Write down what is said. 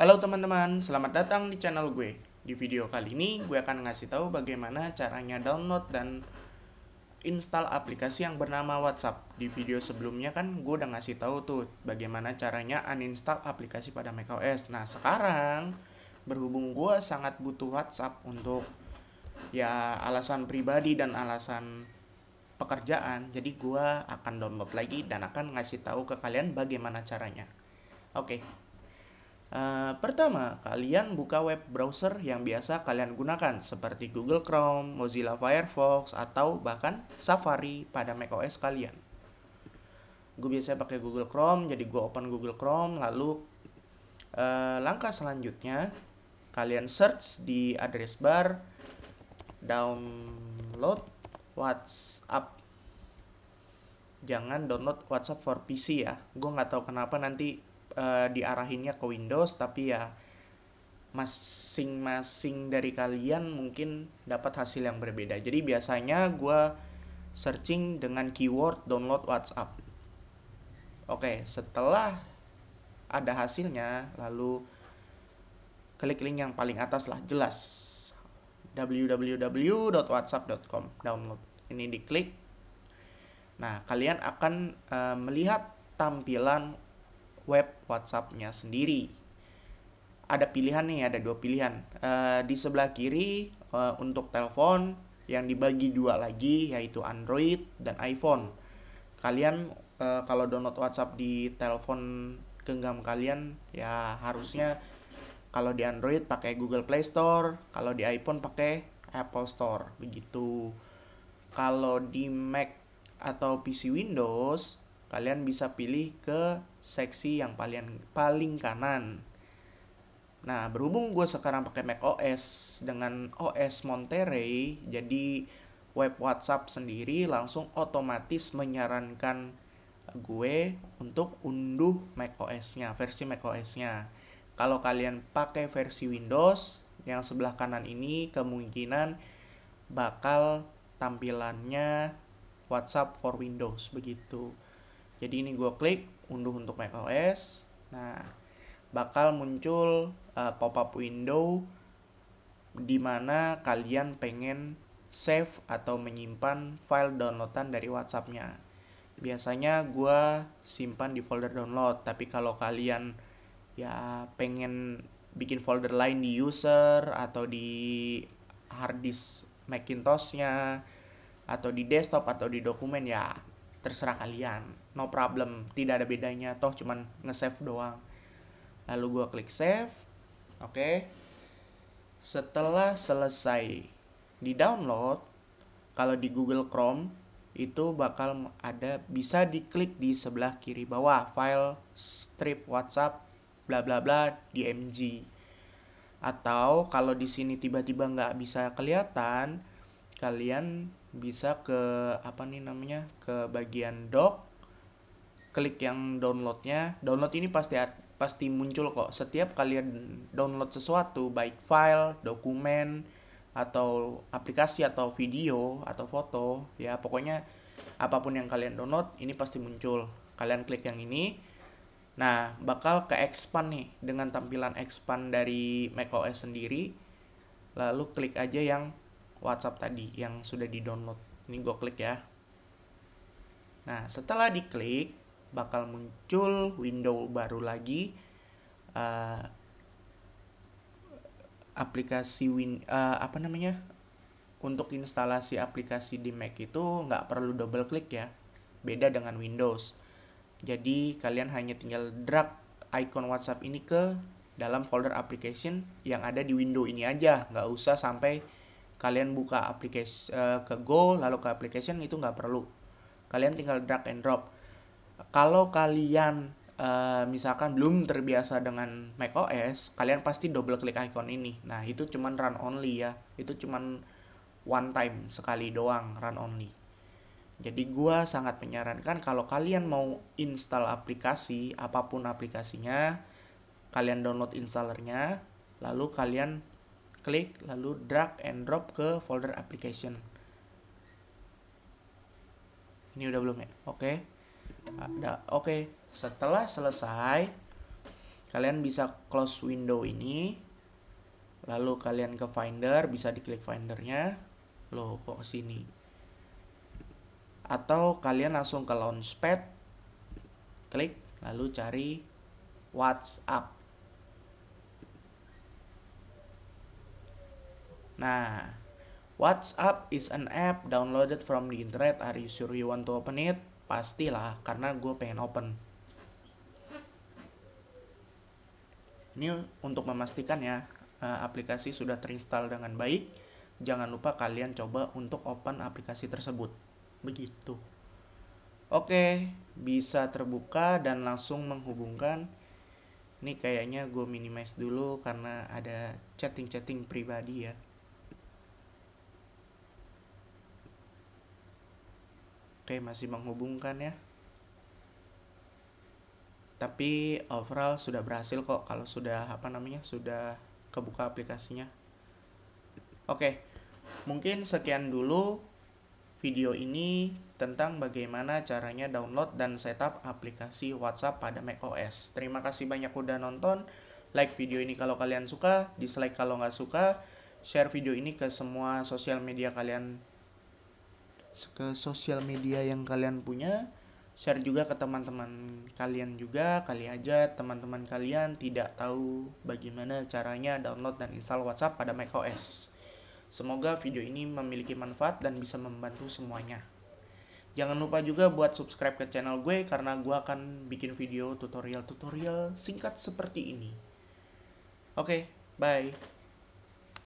Halo teman-teman, selamat datang di channel gue. Di video kali ini gue akan ngasih tahu bagaimana caranya download dan install aplikasi yang bernama WhatsApp. Di video sebelumnya kan gue udah ngasih tahu tuh bagaimana caranya uninstall aplikasi pada macOS. Nah, sekarang berhubung gue sangat butuh WhatsApp untuk ya alasan pribadi dan alasan pekerjaan, jadi gue akan download lagi dan akan ngasih tahu ke kalian bagaimana caranya. Oke, Uh, pertama, kalian buka web browser yang biasa kalian gunakan seperti Google Chrome, Mozilla Firefox, atau bahkan Safari pada macOS kalian. Gue biasanya pakai Google Chrome, jadi gue open Google Chrome, lalu uh, langkah selanjutnya kalian search di address bar download WhatsApp. Jangan download WhatsApp for PC ya. Gue nggak tahu kenapa nanti Eh, diarahinnya ke Windows tapi ya masing-masing dari kalian mungkin dapat hasil yang berbeda. Jadi biasanya gue searching dengan keyword download WhatsApp. Oke, setelah ada hasilnya, lalu klik link yang paling atas lah, jelas www.whatsapp.com download. Ini diklik. Nah, kalian akan uh, melihat tampilan web WhatsApp-nya sendiri. Ada pilihan nih, ada dua pilihan. Uh, di sebelah kiri uh, untuk telepon yang dibagi dua lagi yaitu Android dan iPhone. Kalian uh, kalau download WhatsApp di telepon genggam kalian ya harusnya kalau di Android pakai Google Play Store, kalau di iPhone pakai Apple Store begitu. Kalau di Mac atau PC Windows kalian bisa pilih ke seksi yang paling paling kanan. Nah, berhubung gue sekarang pakai Mac OS dengan OS Monterey, jadi web WhatsApp sendiri langsung otomatis menyarankan gue untuk unduh Mac OS-nya, versi Mac OS-nya. Kalau kalian pakai versi Windows, yang sebelah kanan ini kemungkinan bakal tampilannya WhatsApp for Windows begitu. Jadi ini gue klik unduh untuk macOS. Nah, bakal muncul uh, pop-up window di mana kalian pengen save atau menyimpan file downloadan dari WhatsApp-nya. Biasanya gue simpan di folder download, tapi kalau kalian ya pengen bikin folder lain di user atau di hard disk Macintosh-nya atau di desktop atau di dokumen ya terserah kalian no problem tidak ada bedanya toh cuman nge-save doang lalu gue klik save oke okay. setelah selesai di download kalau di Google Chrome itu bakal ada bisa diklik di sebelah kiri bawah file strip WhatsApp bla bla bla DMG atau kalau di sini tiba-tiba nggak bisa kelihatan kalian bisa ke apa nih namanya ke bagian dock, klik yang downloadnya download ini pasti pasti muncul kok setiap kalian download sesuatu baik file dokumen atau aplikasi atau video atau foto ya pokoknya apapun yang kalian download ini pasti muncul kalian klik yang ini nah bakal ke expand nih dengan tampilan expand dari macOS sendiri lalu klik aja yang WhatsApp tadi yang sudah di-download. Ini gue klik ya. Nah, setelah diklik, bakal muncul window baru lagi. Uh, aplikasi win uh, apa namanya untuk instalasi aplikasi di Mac itu nggak perlu double klik ya beda dengan Windows jadi kalian hanya tinggal drag icon WhatsApp ini ke dalam folder application yang ada di window ini aja nggak usah sampai kalian buka aplikasi uh, eh, ke Go lalu ke application itu nggak perlu kalian tinggal drag and drop kalau kalian uh, misalkan belum terbiasa dengan macOS kalian pasti double klik icon ini nah itu cuman run only ya itu cuman one time sekali doang run only jadi gua sangat menyarankan kalau kalian mau install aplikasi apapun aplikasinya kalian download installernya lalu kalian klik lalu drag and drop ke folder application ini udah belum ya oke okay. ada oke okay. setelah selesai kalian bisa close window ini lalu kalian ke finder bisa diklik findernya lo kok sini atau kalian langsung ke launchpad klik lalu cari WhatsApp Nah, WhatsApp is an app downloaded from the internet. Are you sure you want to open it? Pastilah, karena gue pengen open. Ini untuk memastikan ya, eh, aplikasi sudah terinstall dengan baik. Jangan lupa kalian coba untuk open aplikasi tersebut. Begitu. Oke, bisa terbuka dan langsung menghubungkan. Ini kayaknya gue minimize dulu karena ada chatting-chatting pribadi ya. Oke, masih menghubungkan ya. Tapi overall sudah berhasil kok kalau sudah apa namanya? Sudah kebuka aplikasinya. Oke. Mungkin sekian dulu video ini tentang bagaimana caranya download dan setup aplikasi WhatsApp pada macOS. Terima kasih banyak udah nonton. Like video ini kalau kalian suka, dislike kalau nggak suka, share video ini ke semua sosial media kalian ke sosial media yang kalian punya share juga ke teman-teman kalian juga kali aja teman-teman kalian tidak tahu bagaimana caranya download dan install WhatsApp pada macOS. Semoga video ini memiliki manfaat dan bisa membantu semuanya. Jangan lupa juga buat subscribe ke channel gue karena gue akan bikin video tutorial-tutorial singkat seperti ini. Oke, okay, bye.